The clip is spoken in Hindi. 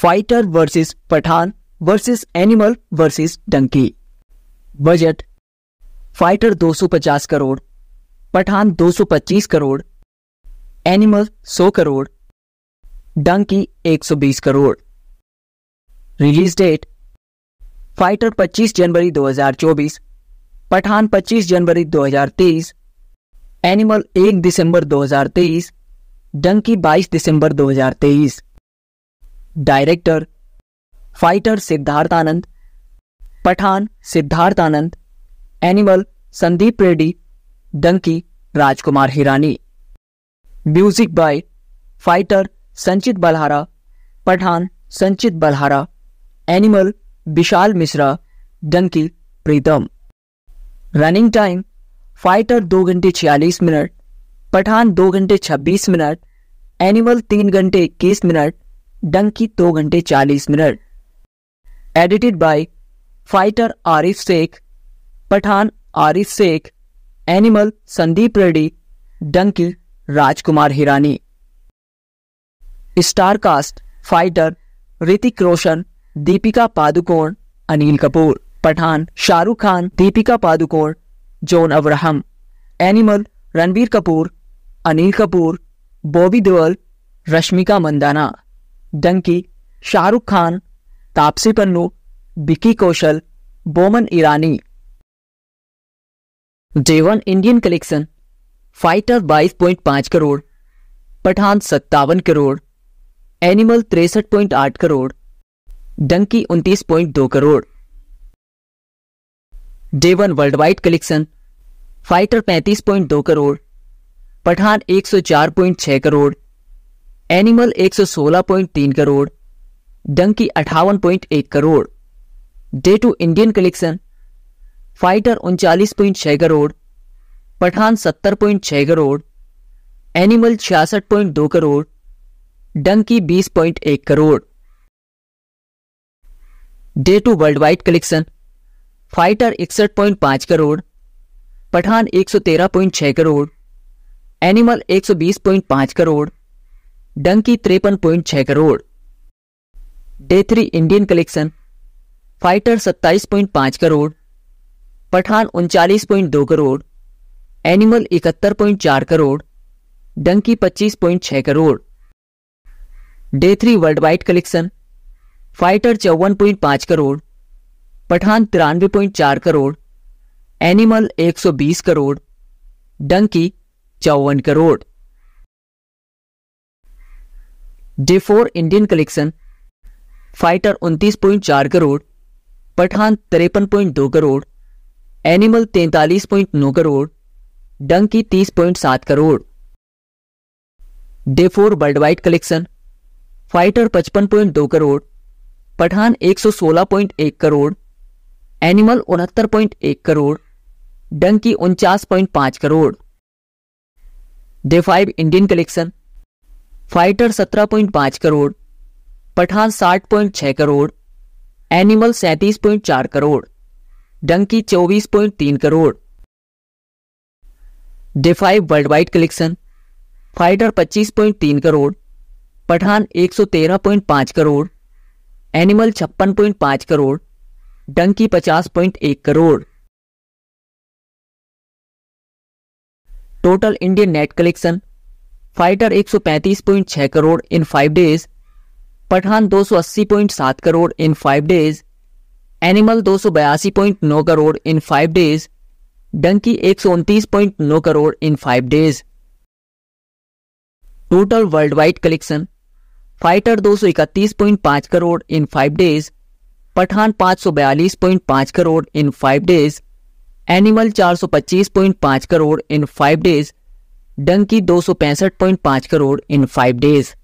fighter versus Pathaan versus Animal versus Dunki budget Fighter 250 crore Pathaan 225 crore Animal 100 crore Dunki 120 crore release date Fighter 25 जनवरी 2024 पठान 25 जनवरी 2023 एनिमल 1 दिसंबर 2023 डंकी 22 दिसंबर 2023 director Fighter Siddharth Anand Pathaan Siddharth Anand Animal Sandeep Reddy Dunki Rajkumar Hirani music by Fighter Sanchit Balhara Pathaan Sanchit Balhara Animal Vishal Mishra Dunki Pritam running time Fighter दो घंटे छियालीस मिनट पठान दो घंटे छब्बीस मिनट एनिमल तीन घंटे इक्कीस मिनट डंकी दो घंटे चालीस minute edited by Fighter Arif Shaikh Pathaan Arif Shaikh Animal Sandeep Reddy Dunki Rajkumar Hirani star cast Fighter Hrithik Roshan Deepika Padukone Anil Kapoor Pathaan Shahrukh Khan Deepika Padukone John Abraham Animal Ranbir Kapoor Anil Kapoor Bobby Deol Rashmika Mandanna Dunki Shahrukh Khan Taapsee Pannu Vicky Kaushal Boman Irani जेवन Indian collection Fighter 22.5 crore Pathaan सत्तावन करोड़ एनिमल तिरसठ पॉइंट आठ करोड़ डंकी उनतीस पॉइंट दो crore day one world wide collection Fighter पैंतीस पॉइंट दो करोड़ पठान एक सौ चार पॉइंट छह करोड़ एनिमल 116.3 करोड़ डंकी अठावन पॉइंट एक crore day two Indian collection Fighter उनचालीस पॉइंट करोड़ पठान सत्तर पॉइंट करोड़ एनिमल छियासठ पॉइंट दो करोड़ डंकी बीस पॉइंट एक crore day two world wide collection Fighter इकसठ पॉइंट करोड़ पठान एक सौ तेरह पॉइंट करोड़ एनिमल एक सौ बीस पॉइंट करोड़ डंकी त्रेपन पॉइंट छह crore day three Indian collection Fighter सत्ताईस पॉइंट पांच करोड़ पठान उनचालीस पॉइंट दो करोड़ एनिमल इकहत्तर पॉइंट चार करोड़ डंकी पच्चीस पॉइंट छह crore day three world wide collection Fighter चौवन पॉइंट पांच करोड़ पठान तिरानवे पॉइंट चार करोड़ एनिमल एक सौ बीस करोड़ डंकी चौवन crore day four Indian collection Fighter उनतीस पॉइंट चार करोड़ पठान तिरपन पॉइंट दो करोड़ एनिमल पॉइंट नौ करोड़ डंकी तीस पॉइंट सात crore day four world wide collection Fighter पचपन पॉइंट दो करोड़ पठान एक सौ सोलह पॉइंट एक करोड़ एनिमल उनहत्तर पॉइंट एक करोड़ डंकी उनचास पॉइंट पाँच crore day five Indian collection Fighter 17.5 crore Pathaan 60.6 crore Animal 37.4 crore Dunki 24.3 crore day five world wide collection Fighter 25.3 crore Pathaan 113.5 crore Animal 56.5 crore Dunki 50.1 crore total Indian net collection Fighter 135.6 crore in five days Pathaan 280.7 crore in five days Animal 282.9 crore in five days Dunki एक crore in five days total world wide collection fighter 231.5 crore in five days Pathaan 542.5 crore in five days Animal 425.5 crore in five days Dunki crore in five days